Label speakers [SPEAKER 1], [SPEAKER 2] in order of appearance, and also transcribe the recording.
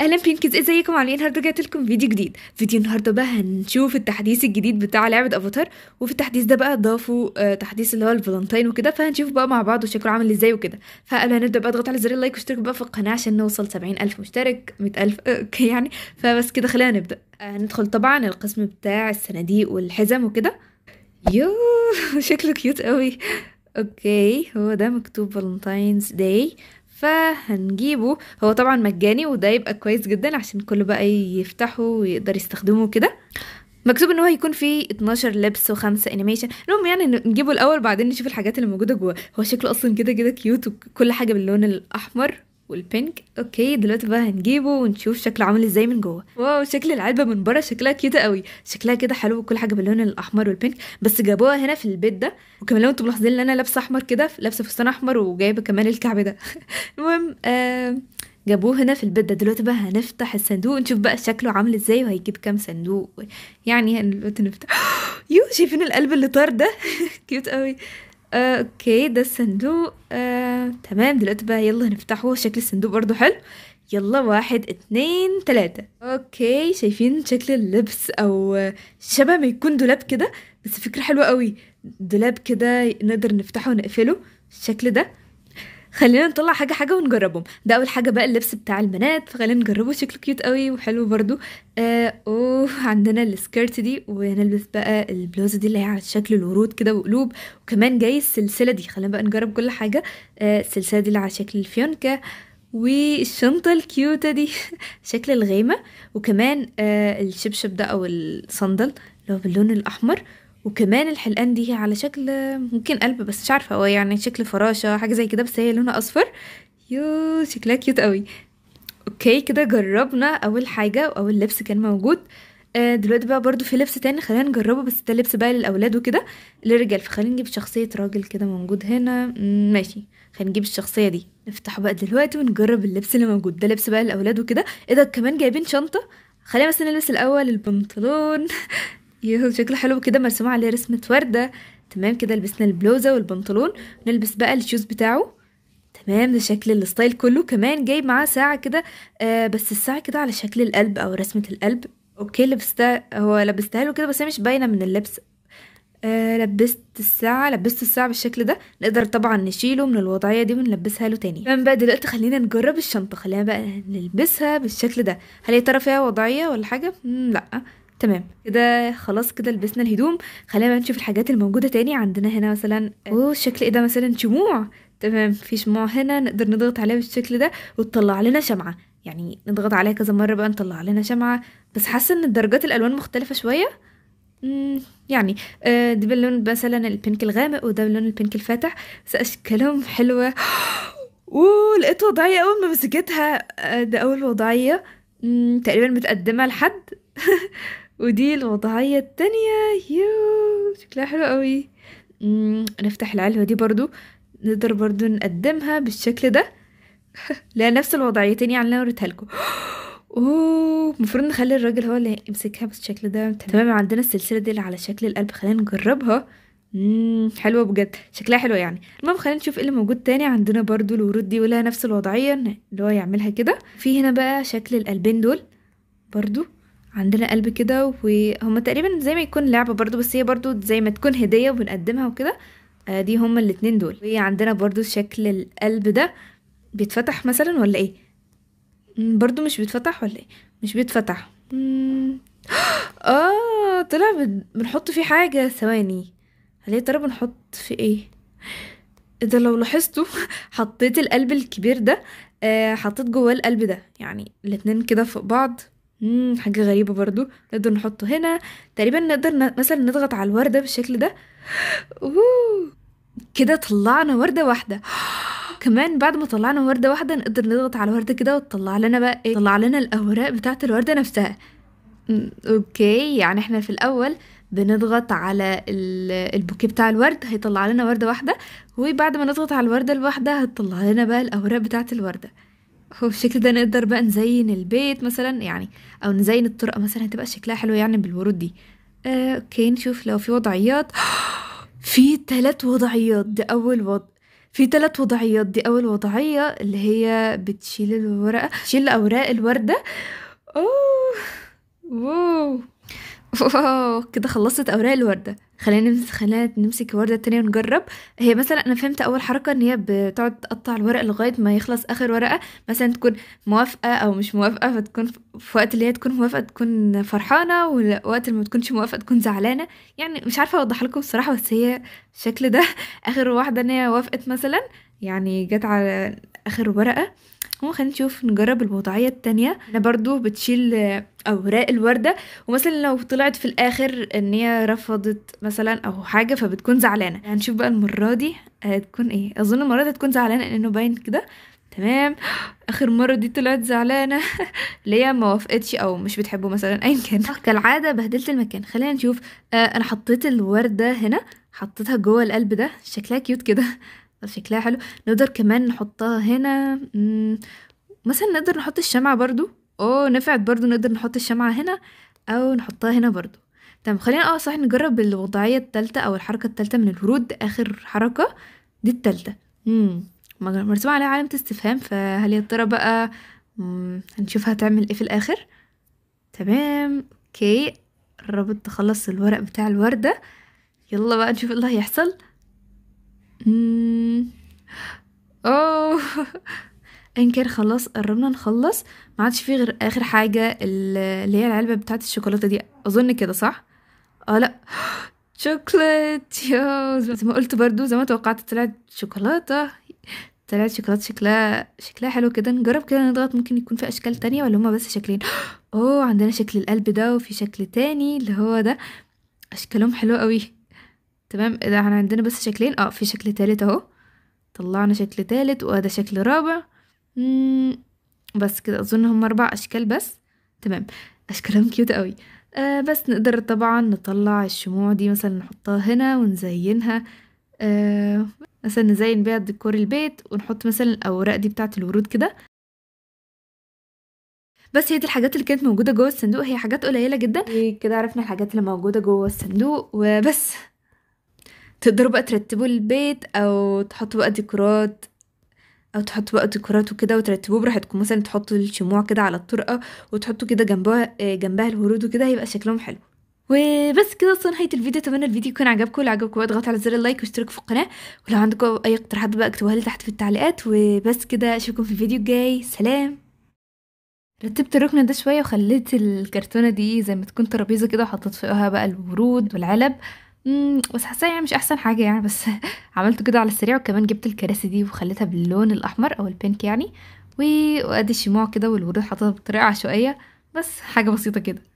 [SPEAKER 1] اهلا فريندكيز ازيكم عاملين إيه النهارده جات لكم فيديو جديد فيديو النهارده بقى هنشوف التحديث الجديد بتاع لعبه افاتار وفي التحديث ده بقى ضافوا آه تحديث اللي هو الفالنتين وكده فهنشوف بقى مع بعض وشكله عامل ازاي وكده فقبل ما نبدا بقى اضغط على زر اللايك واشترك بقى في القناه عشان نوصل سبعين الف مشترك مئة الف آه، اوكي يعني فبس كده خلينا نبدا هندخل آه، طبعا القسم بتاع الصناديق والحزم وكده يو شكله كيوت قوي اوكي هو ده مكتوب فالنتاينز داي فهنجيبه هو طبعا مجاني وده يبقى كويس جدا عشان كله بقى يفتحه ويقدر يستخدمه كده مكتوب ان هو هيكون فيه 12 لبس وخمسة انيميشن المهم يعني نجيبه الاول بعدين نشوف الحاجات اللي موجوده جوه هو شكله اصلا كده كده كيوت وكل حاجه باللون الاحمر والبينك اوكي دلوقتي بقى هنجيبه ونشوف شكله عامل ازاي من جوه واو شكل العلبه من بره شكلها كيوت قوي شكلها كده حلو وكل حاجه باللون الاحمر والبينك بس جابوها هنا في البيت ده وكمان لو انتم ملاحظين ان انا لابسه احمر كده لابسه فستان احمر وجايبه كمان الكعب ده المهم آه جابوه هنا في البيت ده دلوقتي بقى هنفتح الصندوق ونشوف بقى شكله عامل ازاي وهيجيب كام صندوق يعني دلوقتي نفتح يو شايفين القلب اللي طار ده كيوت قوي اوكي ده الصندوق آه، تمام دلوقتي بقى يلا نفتحه شكل الصندوق برضو حلو يلا واحد اتنين تلاتة اوكي شايفين شكل اللبس او شبه ما يكون دولاب كده بس فكرة حلوة قوي دولاب كده نقدر نفتحه ونقفله الشكل ده خلينا نطلع حاجة حاجة ونجربهم ده أول حاجة بقى اللبس بتاع البنات فخلينا نجربه شكله كيوت قوي وحلو برضو آه أوه عندنا السكيرت دي وهنلبس بقى البلوزة دي اللي هي على شكل الورود كده وقلوب وكمان جاي السلسلة دي خلينا بقى نجرب كل حاجة آه السلسلة دي اللي على شكل الفيونكة والشنطة الكيوتة دي شكل الغيمة وكمان آه الشبشب ده أو الصندل اللي هو باللون الأحمر وكمان الحلقان دي هي على شكل ممكن قلب بس مش عارفة هو يعني شكل فراشة حاجة زي كده بس هي لونها أصفر يو شكلها كيوت قوي اوكي كده جربنا اول حاجه واول لبس كان موجود آه، دلوقتي بقى برضو في لبس تاني خلينا نجربه بس ده لبس بقى للاولاد وكده للرجال فخلينا نجيب شخصيه راجل كده موجود هنا ماشي خلينا نجيب الشخصيه دي نفتحه بقى دلوقتي ونجرب اللبس اللي موجود ده لبس بقى للاولاد وكده ايه ده كمان جايبين شنطه خلينا بس نلبس الاول البنطلون يهو شكله حلو كده مرسوم عليه رسمه ورده تمام كده لبسنا البلوزه والبنطلون نلبس بقى الشوز بتاعه تمام ده شكل الستايل كله كمان جايب معاه ساعه كده آه بس الساعه كده على شكل القلب او رسمه القلب اوكي لبستها هو لبستها له كده بس هي مش باينه من اللبس آه لبست الساعة لبست الساعة بالشكل ده نقدر طبعا نشيله من الوضعية دي ونلبسها له تاني تمام بقى دلوقتي خلينا نجرب الشنطة خلينا بقى نلبسها بالشكل ده هل يا ترى فيها وضعية ولا حاجة؟ لأ تمام كده خلاص كده لبسنا الهدوم خلينا بقى نشوف الحاجات الموجودة تاني عندنا هنا مثلا اوه الشكل ايه ده مثلا شموع تمام في شموع هنا نقدر نضغط عليها بالشكل ده وتطلع لنا شمعة يعني نضغط عليها كذا مرة بقى نطلع لنا شمعة بس حاسة ان درجات الألوان مختلفة شوية يعني ده آه، باللون مثلا البينك الغامق وده باللون البينك الفاتح بس اشكالهم حلوة اوه لقيت وضعية اول ما مسكتها آه، ده اول وضعية تقريبا متقدمة لحد ودي الوضعية التانية يو شكلها حلو قوي نفتح العلبة دي برضو نقدر برضو نقدمها بالشكل ده نفس الوضعيتين يعني اللي انا وريتها لكم اوه المفروض نخلي الراجل هو اللي يمسكها بالشكل ده تمام عندنا السلسله دي اللي على شكل القلب خلينا نجربها مم. حلوه بجد شكلها حلو يعني المهم خلينا نشوف ايه اللي موجود تاني عندنا برضو الورود دي ولها نفس الوضعيه اللي هو يعملها كده في هنا بقى شكل القلبين دول برضو عندنا قلب كده وهما تقريبا زي ما يكون لعبه برضو بس هي برضو زي ما تكون هديه وبنقدمها وكده آه دي هما الاتنين دول وعندنا برضو شكل القلب ده بيتفتح مثلا ولا ايه برضو مش بيتفتح ولا ايه مش بيتفتح اه طلع بنحط فيه حاجة ثواني هل يا ترى بنحط في ايه ده لو لاحظتوا حطيت القلب الكبير ده آه حطيت جواه القلب ده يعني الاتنين كده فوق بعض مم حاجة غريبة برضو نقدر نحطه هنا تقريبا نقدر مثلا نضغط على الوردة بالشكل ده كده طلعنا وردة واحدة كمان بعد ما طلعنا ورده واحده نقدر نضغط على الوردة كده وتطلع لنا بقى ايه طلع لنا الاوراق بتاعه الورده نفسها اوكي يعني احنا في الاول بنضغط على البوكي بتاع الورد هيطلع لنا ورده واحده وبعد ما نضغط على الورده الواحده هتطلع لنا بقى الاوراق بتاعه الورده بالشكل ده نقدر بقى نزين البيت مثلا يعني او نزين الطرقه مثلا هتبقى شكلها حلو يعني بالورود دي آه، اوكي نشوف لو في وضعيات في ثلاث وضعيات ده اول وضع في ثلاث وضعيات دي اول وضعيه اللي هي بتشيل الورقه تشيل اوراق الورده اوه واو واو كده خلصت اوراق الورده خلينا نمسك خلينا نمسك الورده التانية ونجرب هي مثلا انا فهمت اول حركه ان هي بتقعد تقطع الورق لغايه ما يخلص اخر ورقه مثلا تكون موافقه او مش موافقه فتكون في وقت اللي هي تكون موافقه تكون فرحانه ووقت اللي ما تكونش موافقه تكون زعلانه يعني مش عارفه اوضح لكم الصراحه بس هي الشكل ده اخر واحده ان هي وافقت مثلا يعني جت على اخر ورقه خلينا نشوف نجرب الوضعية التانية انا برضو بتشيل اوراق الوردة ومثلا لو طلعت في الاخر ان هي رفضت مثلا او حاجة فبتكون زعلانة هنشوف يعني بقى المرة دي هتكون ايه اظن المرة دي هتكون زعلانة انه باين كده تمام اخر مره دي طلعت زعلانه ليه ما وافقتش او مش بتحبه مثلا ايا كان كالعاده بهدلت المكان خلينا نشوف آه انا حطيت الورده هنا حطيتها جوه القلب ده شكلها كيوت كده شكلها حلو نقدر كمان نحطها هنا مثلا نقدر نحط الشمعة برضو او نفعت برضو نقدر نحط الشمعة هنا او نحطها هنا برضو تمام خلينا اه صح نجرب الوضعية التالتة او الحركة التالتة من الورود اخر حركة دي التالتة مرسوم عليها علامة استفهام فهل يا ترى بقى هنشوفها تعمل ايه في الاخر تمام اوكي قربت تخلص الورق بتاع الوردة يلا بقى نشوف إيه اللي هيحصل اوه ان كان خلاص قربنا نخلص ما عادش فيه غير اخر حاجه اللي هي العلبه بتاعت الشوكولاته دي اظن كده صح اه لا شوكليت يو زي ما قلت برضو زي ما توقعت طلعت شوكولاته طلعت شوكولاته شكلها شكلها حلو كده نجرب كده نضغط ممكن يكون في اشكال تانية ولا هما بس شكلين اوه عندنا شكل القلب ده وفي شكل تاني اللي هو ده اشكالهم حلو قوي تمام اذا احنا عندنا بس شكلين اه في شكل تالت اهو طلعنا شكل تالت وده شكل رابع مم. بس كده اظن هم اربع اشكال بس تمام اشكالهم كيوت قوي آه بس نقدر طبعا نطلع الشموع دي مثلا نحطها هنا ونزينها آه مثلا نزين بيها ديكور البيت ونحط مثلا الاوراق دي بتاعه الورود كده بس هي دي الحاجات اللي كانت موجوده جوه الصندوق هي حاجات قليله جدا إيه، كده عرفنا الحاجات اللي موجوده جوه الصندوق وبس تقدروا بقى ترتبوا البيت او تحطوا بقى ديكورات او تحطوا بقى ديكورات وكده وترتبوه براحتكم مثلا تحطوا الشموع كده على الطرقه وتحطوا كده جنبها آه، جنبها الورود وكده هيبقى شكلهم حلو وبس كده اصلا نهايه الفيديو اتمنى الفيديو يكون عجبكم لو عجبكم اضغطوا على زر اللايك واشتركوا في القناه ولو عندكم اي اقتراحات بقى اكتبوها لي تحت في التعليقات وبس كده اشوفكم في الفيديو الجاي سلام رتبت الركن ده شويه وخليت الكرتونه دي زي ما تكون ترابيزه كده وحطيت فوقها بقى الورود والعلب بس حاسه يعني مش أحسن حاجة يعني بس عملته كده على السريع، وكمان جبت الكراسي دي وخلّيتها باللون الأحمر أو البينك يعني، وأدي الشموع كده والورود حاططها بطريقة عشوائية، بس حاجة بسيطة كده.